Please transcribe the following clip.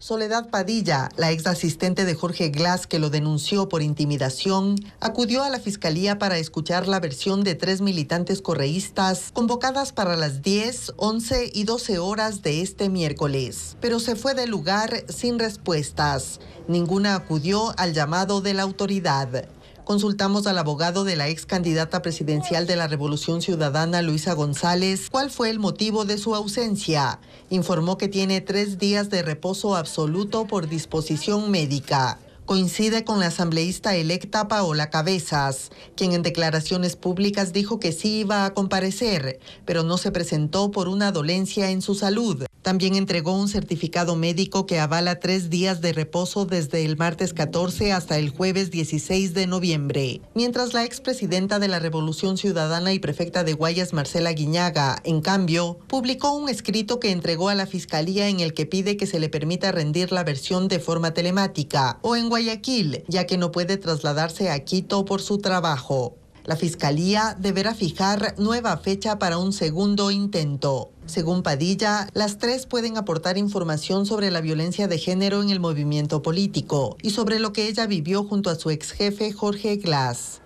Soledad Padilla, la ex asistente de Jorge Glass que lo denunció por intimidación, acudió a la fiscalía para escuchar la versión de tres militantes correístas convocadas para las 10, 11 y 12 horas de este miércoles, pero se fue del lugar sin respuestas. Ninguna acudió al llamado de la autoridad consultamos al abogado de la ex candidata presidencial de la Revolución Ciudadana, Luisa González, cuál fue el motivo de su ausencia. Informó que tiene tres días de reposo absoluto por disposición médica coincide con la asambleísta electa Paola Cabezas, quien en declaraciones públicas dijo que sí iba a comparecer, pero no se presentó por una dolencia en su salud. También entregó un certificado médico que avala tres días de reposo desde el martes 14 hasta el jueves 16 de noviembre. Mientras la expresidenta de la Revolución Ciudadana y prefecta de Guayas, Marcela Guiñaga, en cambio, publicó un escrito que entregó a la Fiscalía en el que pide que se le permita rendir la versión de forma telemática o en Guayas Guayaquil, ya que no puede trasladarse a Quito por su trabajo. La Fiscalía deberá fijar nueva fecha para un segundo intento. Según Padilla, las tres pueden aportar información sobre la violencia de género en el movimiento político y sobre lo que ella vivió junto a su ex jefe Jorge Glass.